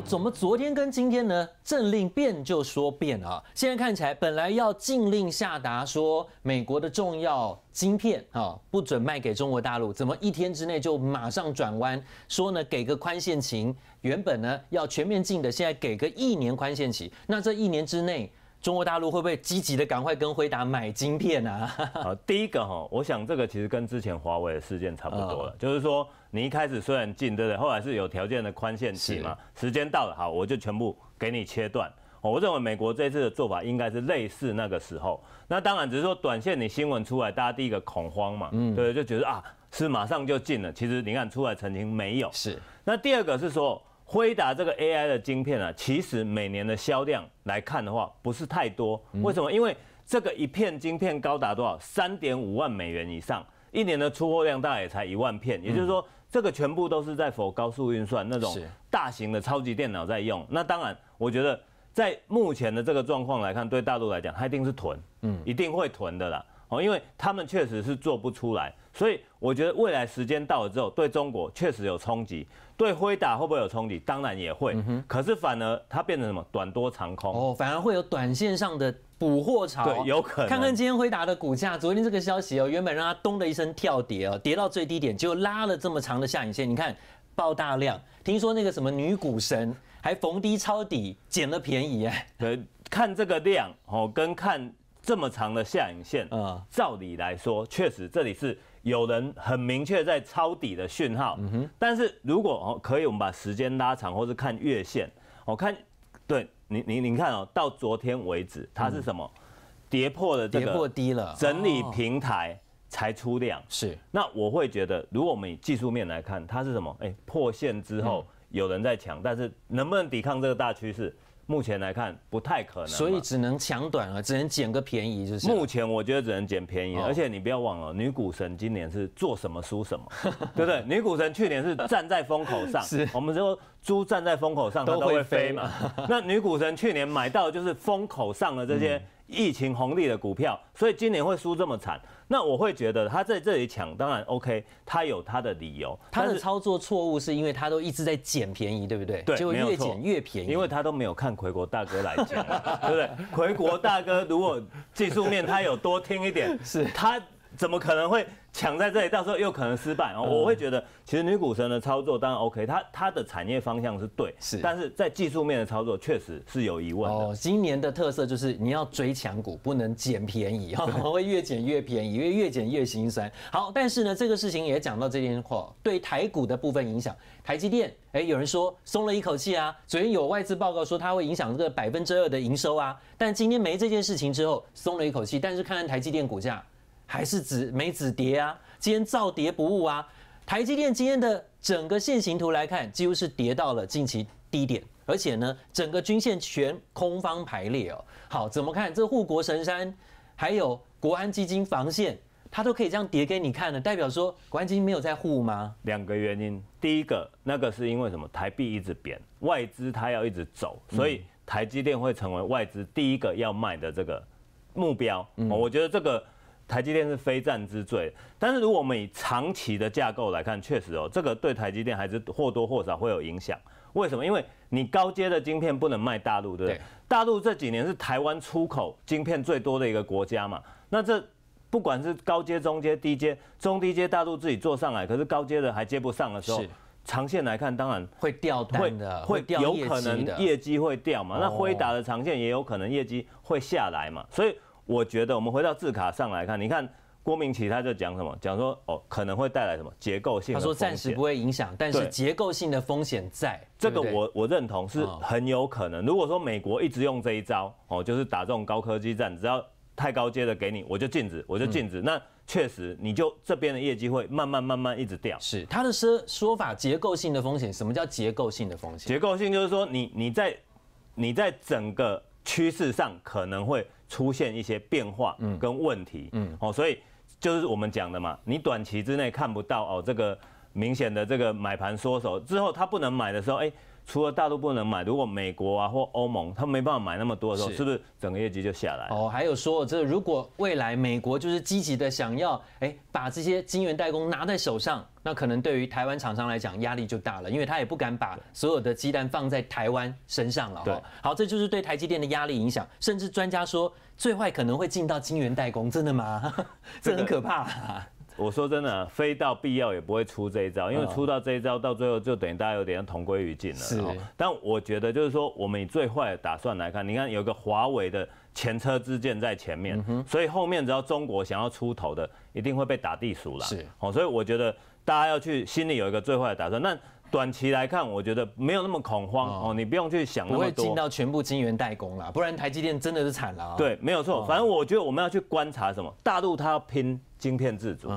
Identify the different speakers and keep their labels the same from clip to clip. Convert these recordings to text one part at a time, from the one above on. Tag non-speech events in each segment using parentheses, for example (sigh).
Speaker 1: 怎么昨天跟今天呢？政令变就说变啊！现在看起来本来要禁令下达说美国的重要芯片啊不准卖给中国大陆，怎么一天之内就马上转弯说呢给个宽限期？原本呢要全面禁的，现在给个一年宽限期，那这一年之内。中国大陆会不会积极的赶快跟辉达买晶片啊？好，(laughs) 第一个哈，我想这
Speaker 2: 个其实跟之前华为的事件差不多了，就是说你一开始虽然禁，对不对？后来是有条件的宽限期嘛，时间到了，好，我就全部给你切断。我认为美国这次的做法应该是类似那个时候。那当然只是说短线，你新闻出来，大家第一个恐慌嘛，对，就觉得啊是马上就禁了。其实你看出来曾经没有是。那第二个是说。辉达这个 AI 的晶片啊，其实每年的销量来看的话，不是太多。为什么？因为这个一片晶片高达多少？三点五万美元以上，一年的出货量大概也才一万片。也就是说，这个全部都是在否高速运算那种大型的超级电脑在用。那当然，我觉得在目前的这个状况来看，对大陆来讲，它一定是囤，嗯，一定会囤的啦。哦，因为他们确实是做不出来，所以我觉得未来时间到了之后，对中国确实有冲击。对辉达会
Speaker 1: 不会有冲击？当然也会，可是反而它变成什么短多长空哦，反而会有短线上的捕货潮。对，有可能。看看今天辉达的股价，昨天这个消息哦，原本让它咚的一声跳跌哦，跌到最低点就拉了这么长的下影线。你看爆大量，听说那个什么女股神还逢低抄底，捡了便宜哎。对，看这个
Speaker 2: 量哦，跟看这么长的下影线，嗯，照理来说，确实这里是。有人很明确在抄底的讯号，但是如果哦可以，我们把时间拉长或是看月线，我看，对，你你你看哦，到昨天为止它是什么？跌破了这个整理平台才出量，是。那我会觉得，如果我们以技术面来看，它是什么？哎，破线之后有人在抢，但是能不能抵抗这个大趋势？目前来看不太可能，所以只能抢短了，只能捡个便宜就是。目前我觉得只能捡便宜，而且你不要忘了，女股神今年是做什么输什么，(laughs) 对不对？女股神去年是站在风口上，(laughs) 是，我们说猪站在风口上它都会飞嘛。那女股神去年买到就是风口上的这些。疫情红利的股票，所以今年会输这么惨。那我会觉得他在这里抢，当然 OK，他有他的理由。他的操作错误是因为他都一直在捡便宜，对不对？对，就越捡越便宜，因为他都没有看奎国大哥来讲，对不对？奎国大哥如果技术面他有多听一点，(laughs) 是他。怎么可能会抢在这里？到时候又可能失败。我会觉得，其实女股神的操作当然 OK，她她的产
Speaker 1: 业方向是对，是，但是在技术面的操作确实是有疑问哦，今年的特色就是你要追强股，不能捡便宜，(laughs) 会越捡越便宜，因为越捡越心酸。好，但是呢，这个事情也讲到这句话，对台股的部分影响，台积电，哎，有人说松了一口气啊。昨天有外资报告说它会影响这百分之二的营收啊，但今天没这件事情之后，松了一口气。但是看看台积电股价。还是只没止跌啊？今天造跌不误啊！台积电今天的整个线形图来看，几乎是跌到了近期低点，而且呢，整个均线全空方排列哦。好，怎么看这护国神山，还有国安基金防线，它都可以这样跌给你看呢？代表说国安基金没有在护吗？两个原因，第一个那个是因为什么？
Speaker 2: 台币一直贬，外资它要一直走，所以台积电会成为外资第一个要卖的这个目标。嗯，我觉得这个。台积电是非战之罪，但是如果我们以长期的架构来看，确实哦，这个对台积电还是或多或少会有影响。为什么？因为你高阶的晶片不能卖大陆，对不对？大陆这几年是台湾出口晶片最多的一个国家嘛。那这不管是高阶、中阶、低阶、中低阶，大陆自己做上来，可是高阶的还接不上的时候，长线来看，当然会掉，会的，会有可能业绩会掉嘛。那辉达的长线也有可能业绩会下来嘛。所以。我觉得我们回到字卡上来看，你看郭明奇他就讲什么，讲说哦可能会带来什么结构性。他说暂时不
Speaker 1: 会影响，但是结
Speaker 2: 构性的风险在。这个我我认同，是很有可能。如果说美国一直用这一招哦，就是打这种高科技战，只要太高阶的给你，我就禁止，我就禁止。那确实，你就这边的业绩会慢慢慢慢一直掉。是他的说说法，结构性的风险，什么叫结构性的风险？结构性就是说，你你在你在整个趋势上可能会。出现一些变化，跟问题，嗯，哦，所以就是我们讲的嘛，你短期之内看不到哦，这个明显的这个买盘缩手之后，它不能买的时候，哎。除了大陆不能买，如果美国啊或欧盟他没办法买那么多的时候，是不是整个
Speaker 1: 业绩就下来？哦，还有说这如果未来美国就是积极的想要哎把这些晶圆代工拿在手上，那可能对于台湾厂商来讲压力就大了，因为他也不敢把所有的鸡蛋放在台湾身上了。对，好，这就是对台积电的压力影响，甚至专家说最坏可能会进到晶圆代工，真的吗？(laughs) 这很可怕。
Speaker 2: 我说真的，非到必要也不会出这一招，因为出到这一招，到最后就等于大家有点要同归于尽了。是，但我觉得就是说，我们以最坏的打算来看，你看有个华为的前车之鉴在前面，所以后面只要中国想要出头的，一定会被打地鼠了。是，哦，所以我觉得大家要去心里有一个最坏的打算。那短期来看，我觉得没有那么恐慌哦，你不用去想那么多。不会进到
Speaker 1: 全部晶圆代工了，不然台积电真的是惨了。
Speaker 2: 对，没有错。反正我觉得我们要去观察什么，大陆他要拼晶片自主，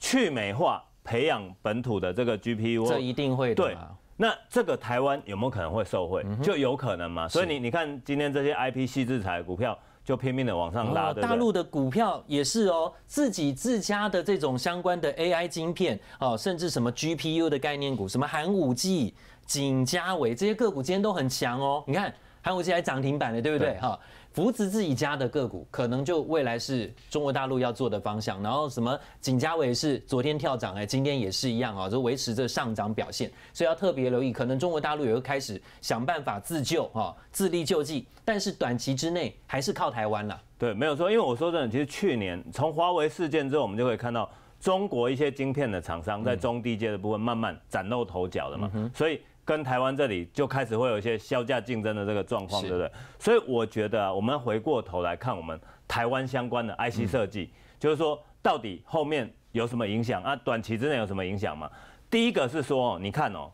Speaker 2: 去美化，培养本土的这个 GPU，这一定会的。对，那这个台湾有没有可能会受惠？就有可能嘛。所以你你看，今天这些 IPC 制裁股票。就拼命的往上拉，大陆
Speaker 1: 的股票也是哦，自己自家的这种相关的 AI 晶片哦，甚至什么 GPU 的概念股，什么寒武纪、景嘉伟这些个股今天都很强哦，你看寒武纪还涨停板了，对不对？哈。扶持自己家的个股，可能就未来是中国大陆要做的方向。然后什么景嘉伟是昨天跳涨哎，今天也是一样啊，就维持着上涨表现，所以要特别留意。可能中国大陆也会开始想办法自救啊，自力救济。但是短期之内还是
Speaker 2: 靠台湾了。对，没有错。因为我说真的，其实去年从华为事件之后，我们就会看到中国一些晶片的厂商在中低阶的部分慢慢崭露头角的嘛。所以。跟台湾这里就开始会有一些销价竞争的这个状况，对不对？所以我觉得我们回过头来看我们台湾相关的 IC 设计，就是说到底后面有什么影响啊？短期之内有什么影响吗？第一个是说，你看哦，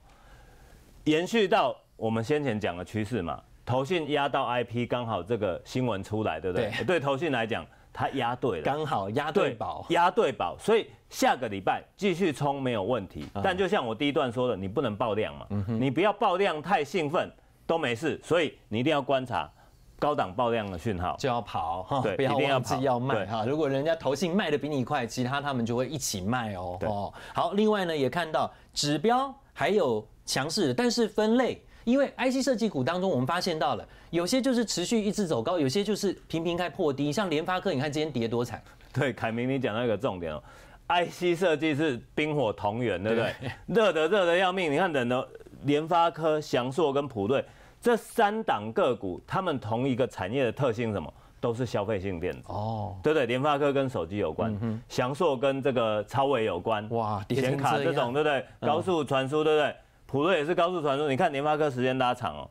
Speaker 2: 延续到我们先前讲的趋势嘛，投讯压到 IP，刚好这个新闻出来，对不对？对投讯来讲。他押对了，刚好押对宝，押对宝，所以下个礼拜继续冲没有问题。但就像我第一段说的，你不能爆量嘛，你不要爆量太兴奋都没事。所以你一定要观察高档爆量的讯号
Speaker 1: 就要跑，对，一定要跑，要卖哈。如果人家投信卖的比你快，其他他们就会一起卖哦。哦，好，另外呢也看到指标还有强势，但是分类，因为 IC 设计股当中我们发现到了。有些就是持续一直走高，有些就是频频开破低。像联发科，你看今天跌多惨。(laughs) 对，凯明，你讲到一个重点哦，IC
Speaker 2: 设计是冰火同源，对不对？(laughs) 热得热得要命。你看冷的联发科、翔硕跟普瑞这三档个股，他们同一个产业的特性什么？都是消费性电子。哦，对对，联发科跟手机有关，翔硕跟这个超伟有关，哇，显卡这种，对不对？高速传输，对不对？普瑞也是高速传输。你看联发科时间拉长哦。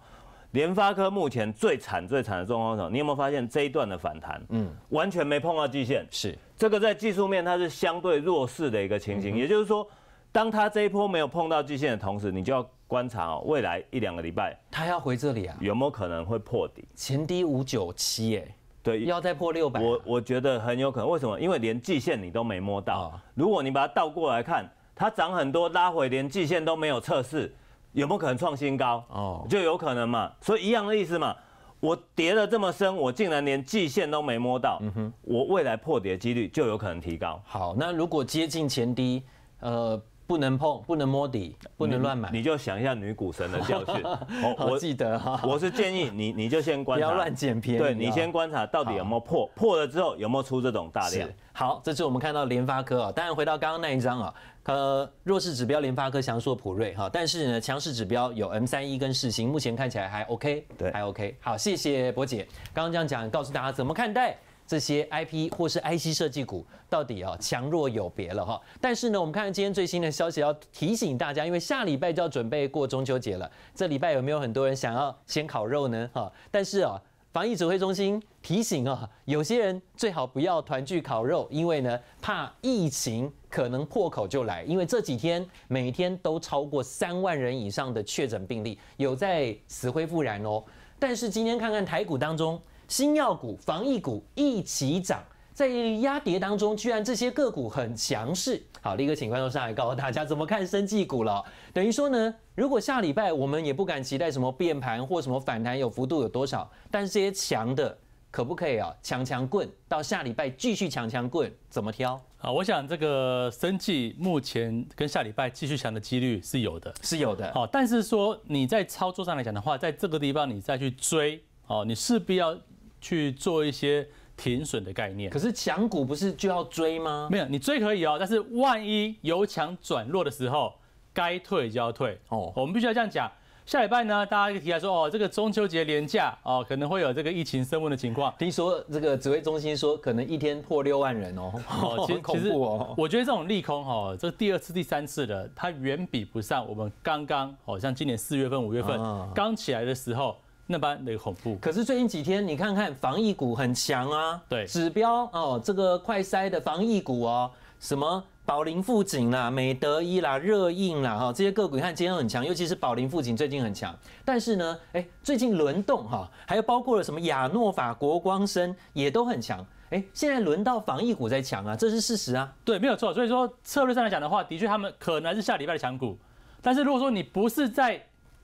Speaker 2: 联发科目前最惨最惨的状况，你有没有发现这一段的反弹？嗯，完全没碰到季线，是这个在技术面它是相对弱势的一个情形。也就是说，当它这一波没有碰到季线的同时，你就要观察哦，未来一两个礼拜它要回这里啊，有没有可能会破底？前低五九七，哎，对，要再破六百。我我觉得很有可能，为什么？因为连季线你都没摸到，如果你把它倒过来看，它涨很多拉回，连季线都没有测试。有没有可能创新高？哦，就有可能嘛。所以一样的意思嘛。我跌了这么深，我竟然连季线都没摸到。嗯哼，我未来破跌的几率就有可能提高。好，那如果接近前低，呃，不能碰，不能摸底，不能乱买。你就想一下女股神的教训。(laughs) 我记得，哈、我是建议你，你就先观察，不要乱便片。对，你先观察到底有没
Speaker 1: 有破，破了之后有没有出这种大量。好，这次我们看到联发科啊。当然回到刚刚那一张啊。呃，弱势指标联发科翔硕、普瑞哈，但是呢，强势指标有 M 三一跟世星，目前看起来还 OK，对，还 OK。好，谢谢博姐，刚刚这样讲，告诉大家怎么看待这些 IP 或是 IC 设计股，到底啊强弱有别了哈。但是呢，我们看看今天最新的消息，要提醒大家，因为下礼拜就要准备过中秋节了，这礼拜有没有很多人想要先烤肉呢？哈，但是啊。防疫指挥中心提醒啊，有些人最好不要团聚烤肉，因为呢怕疫情可能破口就来。因为这几天每天都超过三万人以上的确诊病例有在死灰复燃哦。但是今天看看台股当中，新药股、防疫股一起涨。在压跌当中，居然这些个股很强势。好，立刻请观众上来告诉大家怎么看生技股了。等于说呢，如果下礼拜我们也不敢期待什么变盘或什么反弹有幅度有多少，但是这些强的可不可以啊？强强棍到下礼拜继续强强棍，怎么挑
Speaker 3: 啊？我想这个生技目前跟下礼拜继续强的几率是有的，是有的。好，但是说你在操作上来讲的话，在这个地方你再去追哦，你势必要去做一些。停损的概念，可是强
Speaker 1: 股不是就要追吗？
Speaker 3: 没有，你追可以哦，但是万一由强转弱的时候，该退就要退。哦，我们必须要这样讲。下礼拜呢，大家个提下说，哦，这个中秋节连假哦，可能会有这个疫情升温的情况。听说这个指挥中心说，可能一天破六万人哦，哦 (laughs) 其实恐怖哦。我觉得这种利空哈，这第二次、第三次的，它远比不上我们刚刚，好像今年四月份、五月份刚起来的时候。那般的恐怖，可是最近几天你看看防疫股很
Speaker 1: 强啊，对，指标哦，这个快筛的防疫股哦，什么宝林富锦啦、美德一啦、热映啦，哈，这些个股你看今天很强，尤其是宝林富锦最近很强。但是呢，哎，最近轮动哈，还有包括了什么亚诺、法国光生
Speaker 3: 也都很强，哎，现在轮到防疫股在强啊，这是事实啊，对，没有错。所以说策略上来讲的话，的确他们可能是下礼拜的强股，但是如果说你不是在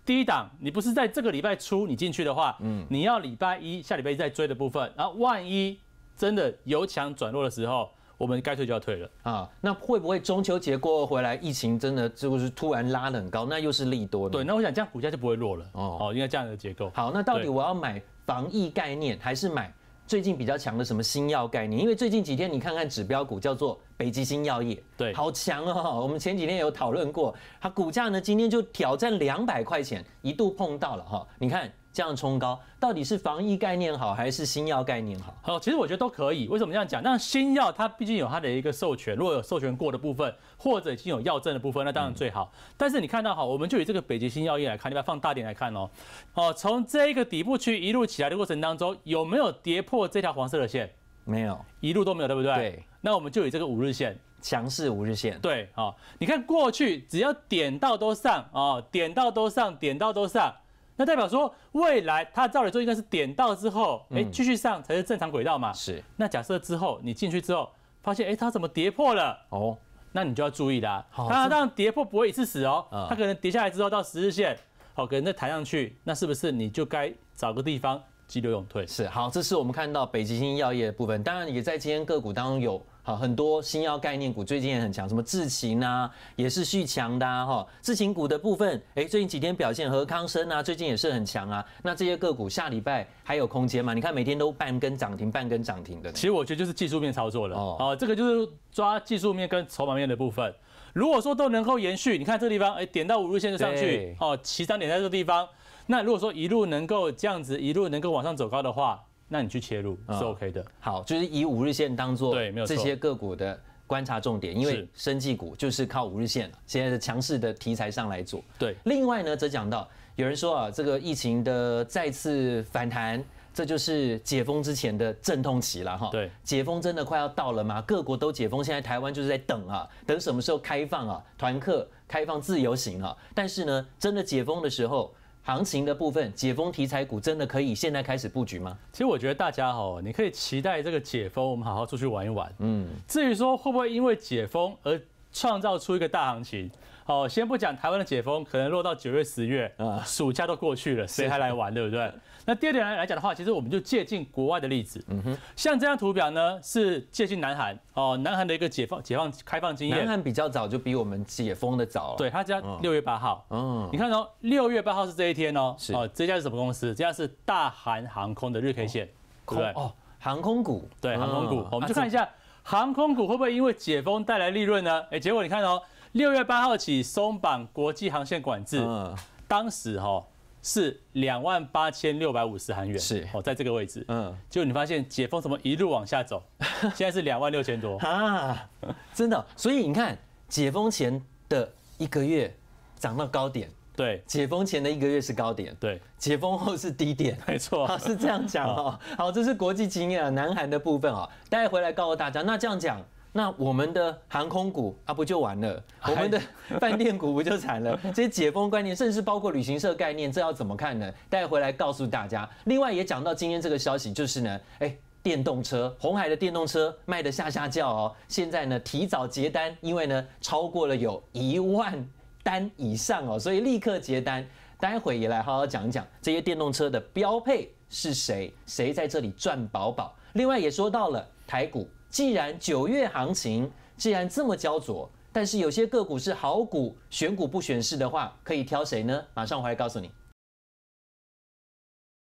Speaker 3: 第一档，你不是在这个礼拜初你进去的话，嗯，你要礼拜一下礼拜一再追的部分，然后万一真的由强转弱的时候，我们该退就要退了啊。那会不会
Speaker 1: 中秋节过回来，疫情真的就是突然拉的很高，那又是利多？对，那我想这样股价就不会弱了哦哦，因为这样的结构。好，那到底我要买防疫概念还是买？最近比较强的什么新药概念？因为最近几天你看看指标股叫做北极星药业，对，好强哦。我们前几天有讨论过，它股价呢今天就挑战两百块钱，一度碰到了哈。你看。这样冲高，到底是防疫概念好还是新药概念好？
Speaker 3: 好，其实我觉得都可以。为什么这样讲？那新药它毕竟有它的一个授权，如果有授权过的部分，或者已经有药证的部分，那当然最好。但是你看到好，我们就以这个北极星药业来看，你把它放大点来看哦。哦，从这一个底部区一路起来的过程当中，有没有跌破这条黄色的线？没有，一路都没有，对不对？对。那我们就以这个五日线，强势五日线。对，好，你看过去只要点到都上啊，点到都上，点到都上。那代表说，未来它照理说应该是点到之后，哎，继续上才是正常轨道嘛。是。那假设之后你进去之后，发现哎，它怎么跌破了？哦，那你就要注意啦。它当然跌破不会一次死哦，它可能跌下来之后到十日线，好，可能再抬上去，那是不是你就该找个地方急流勇退？是。好，这是我们看到北
Speaker 1: 极星药业的部分，当然也在今天个股当中有。好，很多新药概念股最近也很强，什么智勤呐，也是续强的哈。智勤股的部分，哎，最近几天表现和康生啊，最近也是很强啊。那这些个股下礼拜还有空间吗？你看每天都半根涨停，
Speaker 3: 半根涨停的。其实我觉得就是技术面操作了。哦，这个就是抓技术面跟筹码面的部分。如果说都能够延续，你看这个地方，哎，点到五日线就上去，哦，起涨点在这地方。那如果说一路能够这样子，一路能够往上走高的话。那你去切入是 OK 的，好，就是以五日线当做这些个股的观察重点，因为生
Speaker 1: 技股就是靠五日线，现在的强势的题材上来做。对，另外呢，则讲到有人说啊，这个疫情的再次反弹，这就是解封之前的阵痛期了哈。对，解封真的快要到了吗？各国都解封，现在台湾就是在等啊，等什么时候开放啊，团客开放自由行啊，但是呢，真的解封的时候。
Speaker 3: 行情的部分，解封题材股真的可以现在开始布局吗？其实我觉得大家哦，你可以期待这个解封，我们好好出去玩一玩。嗯，至于说会不会因为解封而创造出一个大行情，好，先不讲台湾的解封可能落到九月十月，啊，暑假都过去了，谁还来玩，对不对？那第二点来来讲的话，其实我们就借鉴国外的例子。嗯哼，像这张图表呢，是借鉴南韩哦，南韩的一个解放、解放、开放经验。南韩比较早就比我们解封的早。对，他家六月八号。嗯。你看哦，六月八号是这一天哦。是。哦，这家是什么公司？这家是大韩航空的日 K 线，对不对？哦，航空股。对，航空股。我们就看一下航空股会不会因为解封带来利润呢？哎，结果你看哦，六月八号起松绑国际航线管制。嗯。当时哈。是两万八千六百五十韩元，是哦，在这个位置，嗯，就你发现解封什么一路往下走，(laughs) 现在是两万六千多
Speaker 1: 啊，真的，所以你看解封前的一个月涨到高点，对，解封前的一个月是高点，对，解封后是低点，没错，是这样讲哦，好，这是国际经验，南韩的部分啊，会回来告诉大家，那这样讲。那我们的航空股啊不就完了？我们的饭店股不就惨了？(laughs) 这些解封概念，甚至包括旅行社概念，这要怎么看呢？待回来告诉大家。另外也讲到今天这个消息，就是呢，哎，电动车，红海的电动车卖的下下叫哦，现在呢提早结单，因为呢超过了有一万单以上哦，所以立刻结单。待会也来好好讲一讲这些电动车的标配是谁，谁在这里赚饱饱。另外也说到了台股。既然九月行情既然这么焦灼，但是有些个股是好股，选股不选市的话，可以挑谁呢？马上回来告诉你。